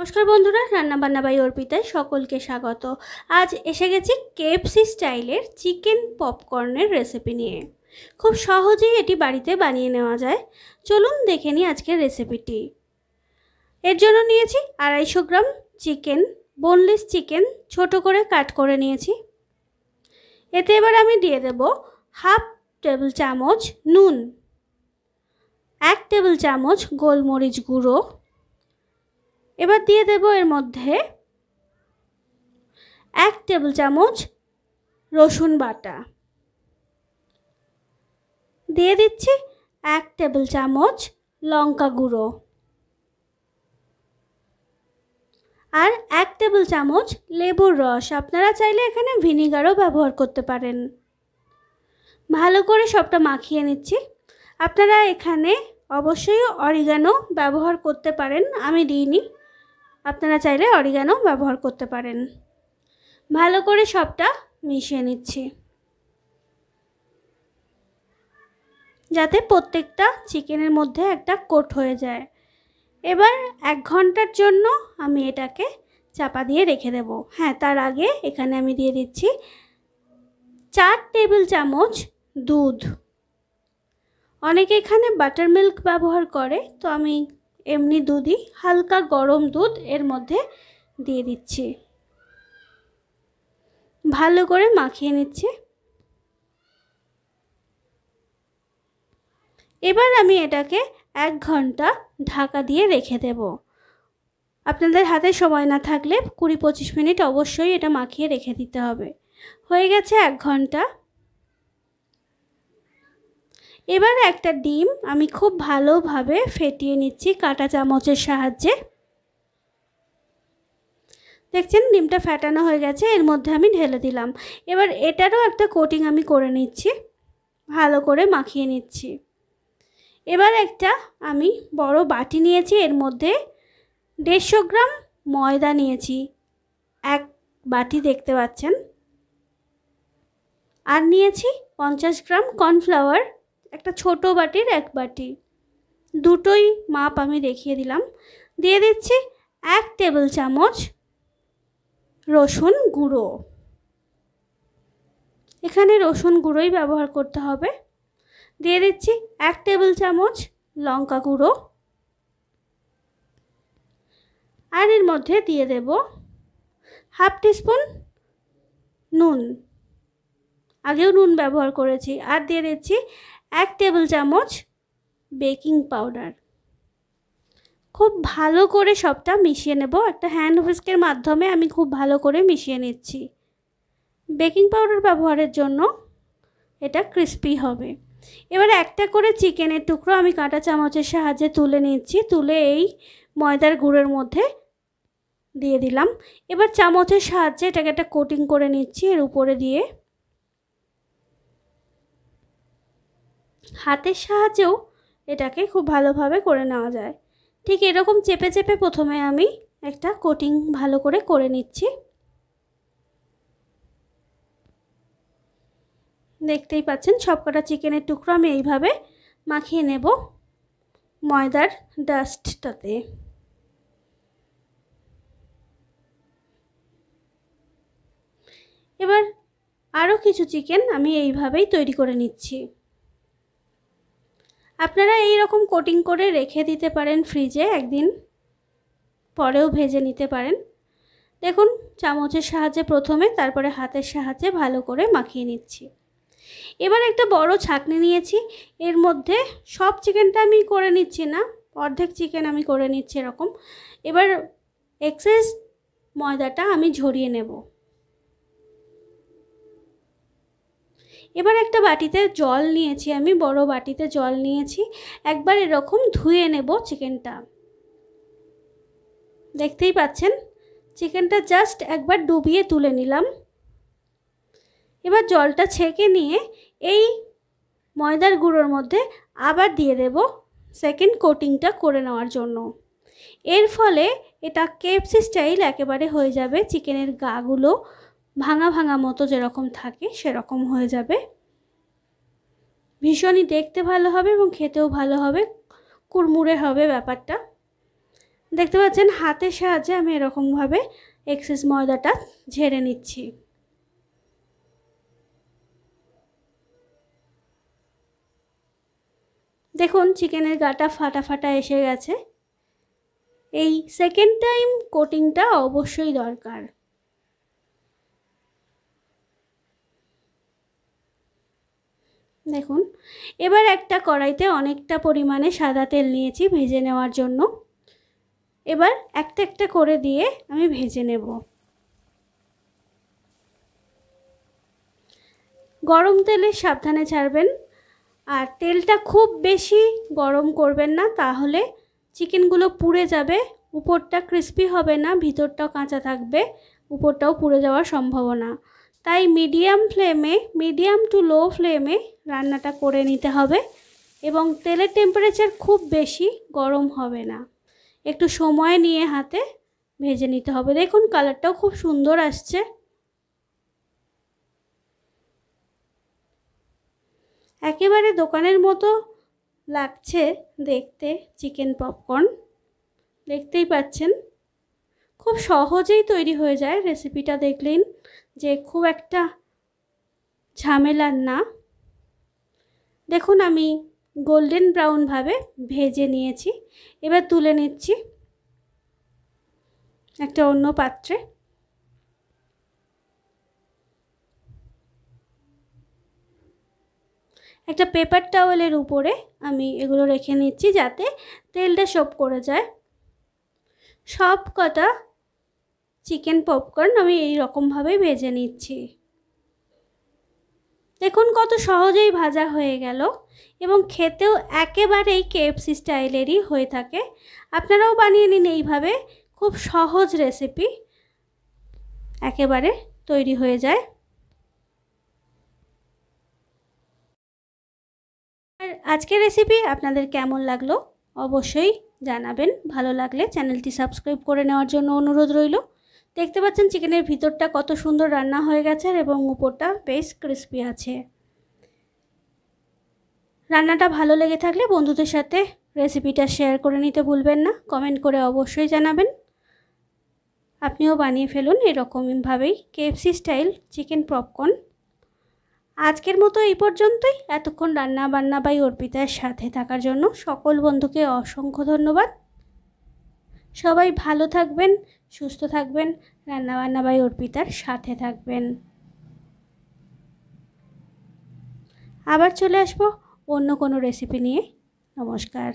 নমস্কার বন্ধুরা রান্নাবান্না বাই অর্পিতায় সকলকে স্বাগত আজ এসে গেছি কেএফসি স্টাইলের চিকেন পপকর্নের রেসিপি নিয়ে খুব সহজেই এটি বাড়িতে বানিয়ে নেওয়া যায় চলুন দেখে নিই আজকের রেসিপিটি এর জন্য নিয়েছি আড়াইশো গ্রাম চিকেন বোনলেস চিকেন ছোট করে কাট করে নিয়েছি এতে এবার আমি দিয়ে দেব হাফ টেবিল চামচ নুন এক টেবিল চামচ গোলমরিচ গুঁড়ো এবার দিয়ে দেব এর মধ্যে এক টেবিল চামচ রসুন বাটা দিয়ে দিচ্ছি এক টেবিল চামচ লঙ্কা গুঁড়ো আর এক টেবিল চামচ লেবুর রস আপনারা চাইলে এখানে ভিনিগারও ব্যবহার করতে পারেন ভালো করে সবটা মাখিয়ে নিচ্ছি আপনারা এখানে অবশ্যই অরিগানো ব্যবহার করতে পারেন আমি দিইনি আপনারা চাইলে অরিগানো ব্যবহার করতে পারেন ভালো করে সবটা মিশিয়ে নিচ্ছি যাতে প্রত্যেকটা চিকেনের মধ্যে একটা কোট হয়ে যায় এবার এক ঘন্টার জন্য আমি এটাকে চাপা দিয়ে রেখে দেব হ্যাঁ তার আগে এখানে আমি দিয়ে দিচ্ছি চার টেবিল চামচ দুধ অনেকে এখানে বাটার মিল্ক ব্যবহার করে তো আমি এমনি দুধই হালকা গরম দুধ এর মধ্যে দিয়ে দিচ্ছি ভালো করে মাখিয়ে নিচ্ছি এবার আমি এটাকে এক ঘন্টা ঢাকা দিয়ে রেখে দেব আপনাদের হাতে সময় না থাকলে কুড়ি পঁচিশ মিনিট অবশ্যই এটা মাখিয়ে রেখে দিতে হবে হয়ে গেছে এক ঘন্টা এবার একটা ডিম আমি খুব ভালোভাবে ফেটিয়ে নিচ্ছি কাটা চামচের সাহায্যে দেখছেন ডিমটা ফেটানো হয়ে গেছে এর মধ্যে আমি ঢেলে দিলাম এবার এটারও একটা কোটিং আমি করে নিচ্ছি ভালো করে মাখিয়ে নিচ্ছি এবার একটা আমি বড় বাটি নিয়েছি এর মধ্যে দেড়শো গ্রাম ময়দা নিয়েছি এক বাটি দেখতে পাচ্ছেন আর নিয়েছি পঞ্চাশ গ্রাম কর্নফ্লাওয়ার একটা ছোট বাটির এক বাটি দুটোই মাপ আমি দেখিয়ে দিলাম দিয়ে দিচ্ছি এক টেবিল চামচ রসুন গুঁড়ো এখানে রসুন গুঁড়োই ব্যবহার করতে হবে দিয়ে দিচ্ছি এক টেবিল চামচ লঙ্কা গুঁড়ো আর এর মধ্যে দিয়ে দেব হাফ টিস্পুন নুন আগেও নুন ব্যবহার করেছি আর দিয়ে দিচ্ছি এক টেবিল চামচ বেকিং পাউডার খুব ভালো করে সবটা মিশিয়ে নেব একটা হ্যান্ড হুইস্কের মাধ্যমে আমি খুব ভালো করে মিশিয়ে নিচ্ছি বেকিং পাউডার ব্যবহারের জন্য এটা ক্রিস্পি হবে এবার একটা করে চিকেনের টুকরো আমি কাঁটা চামচের সাহায্যে তুলে নিচ্ছি তুলে এই ময়দার গুঁড়ের মধ্যে দিয়ে দিলাম এবার চামচের সাহায্যে এটাকে একটা কোটিং করে নিচ্ছি এর উপরে দিয়ে হাতের সাহায্যেও এটাকে খুব ভালোভাবে করে নেওয়া যায় ঠিক এরকম চেপে চেপে প্রথমে আমি একটা কোটিং ভালো করে করে নিচ্ছি দেখতেই পাচ্ছেন সবকটা চিকেনের টুকরো আমি এইভাবে মাখিয়ে নেব ময়দার ডাস্টটাতে এবার আরও কিছু চিকেন আমি এইভাবেই তৈরি করে নিচ্ছি আপনারা এই রকম কোটিং করে রেখে দিতে পারেন ফ্রিজে একদিন পরেও ভেজে নিতে পারেন দেখুন চামচের সাহায্যে প্রথমে তারপরে হাতের সাহায্যে ভালো করে মাখিয়ে নিচ্ছি এবার একটা বড় ছাকনি নিয়েছি এর মধ্যে সব চিকেনটা আমি করে নিচ্ছি না অর্ধেক চিকেন আমি করে নিচ্ছি এরকম এবার এক্সেস ময়দাটা আমি ঝরিয়ে নেব এবার একটা বাটিতে জল নিয়েছি আমি বড় বাটিতে জল নিয়েছি একবার এরকম ধুয়ে নেব চিকেনটা দেখতেই পাচ্ছেন চিকেনটা জাস্ট একবার ডুবিয়ে তুলে নিলাম এবার জলটা ছেঁকে নিয়ে এই ময়দার গুঁড়োর মধ্যে আবার দিয়ে দেব সেকেন্ড কোটিংটা করে নেওয়ার জন্য এর ফলে এটা কেপসি স্টাইল একেবারে হয়ে যাবে চিকেনের গাগুলো ভাঙা ভাঙা মতো যেরকম থাকে সেরকম হয়ে যাবে ভীষণই দেখতে ভালো হবে এবং খেতেও ভালো হবে কুড়মুড়ে হবে ব্যাপারটা দেখতে পাচ্ছেন হাতের সাহায্যে আমি এরকমভাবে এক্সেস ময়দাটা ঝেড়ে নিচ্ছি দেখুন চিকেনের গাটা ফাটা ফাটা এসে গেছে এই সেকেন্ড টাইম কোটিংটা অবশ্যই দরকার দেখুন এবার একটা কড়াইতে অনেকটা পরিমাণে সাদা তেল নিয়েছি ভেজে নেওয়ার জন্য এবার একটা একটা করে দিয়ে আমি ভেজে নেব গরম তেলে সাবধানে ছাড়বেন আর তেলটা খুব বেশি গরম করবেন না তাহলে চিকেনগুলো পুড়ে যাবে উপরটা ক্রিস্পি হবে না ভিতরটাও কাঁচা থাকবে উপরটাও পুড়ে যাওয়ার সম্ভাবনা তাই মিডিয়াম ফ্লেমে মিডিয়াম টু লো ফ্লেমে রান্নাটা করে নিতে হবে এবং তেলের টেম্পারেচার খুব বেশি গরম হবে না একটু সময় নিয়ে হাতে ভেজে নিতে হবে দেখুন কালারটাও খুব সুন্দর আসছে একেবারে দোকানের মতো লাগছে দেখতে চিকেন পপকর্ন দেখতেই পাচ্ছেন খুব সহজেই তৈরি হয়ে যায় রেসিপিটা দেখলেন যে খুব একটা ঝামেলার না দেখুন আমি গোল্ডেন ব্রাউনভাবে ভেজে নিয়েছি এবার তুলে নিচ্ছি একটা অন্য পাত্রে একটা পেপার টাওয়েলের উপরে আমি এগুলো রেখে নিচ্ছি যাতে তেলটা সব করে যায় সব কটা চিকেন পপকর্ন আমি এই রকমভাবেই ভেজে নিচ্ছি দেখুন কত সহজেই ভাজা হয়ে গেল এবং খেতেও একেবারেই কেএফসি স্টাইলেরই হয়ে থাকে আপনারাও বানিয়ে নিন এইভাবে খুব সহজ রেসিপি একেবারে তৈরি হয়ে যায় আর আজকের রেসিপি আপনাদের কেমন লাগলো অবশ্যই জানাবেন ভালো লাগলে চ্যানেলটি সাবস্ক্রাইব করে নেওয়ার জন্য অনুরোধ রইল দেখতে পাচ্ছেন চিকেনের ভিতরটা কত সুন্দর রান্না হয়ে গেছে এবং উপরটা বেশ ক্রিস্পি আছে রান্নাটা ভালো লেগে থাকলে বন্ধুদের সাথে রেসিপিটা শেয়ার করে নিতে ভুলবেন না কমেন্ট করে অবশ্যই জানাবেন আপনিও বানিয়ে ফেলুন এরকমভাবেই কেএফসি স্টাইল চিকেন পপকর্ন আজকের মতো এই পর্যন্তই এতক্ষণ রান্না বান্না বাই অর্পিতার সাথে থাকার জন্য সকল বন্ধুকে অসংখ্য ধন্যবাদ সবাই ভালো থাকবেন সুস্থ থাকবেন রান্নাবান্না বাই অর্পিতার সাথে থাকবেন আবার চলে আসবো অন্য কোনো রেসিপি নিয়ে নমস্কার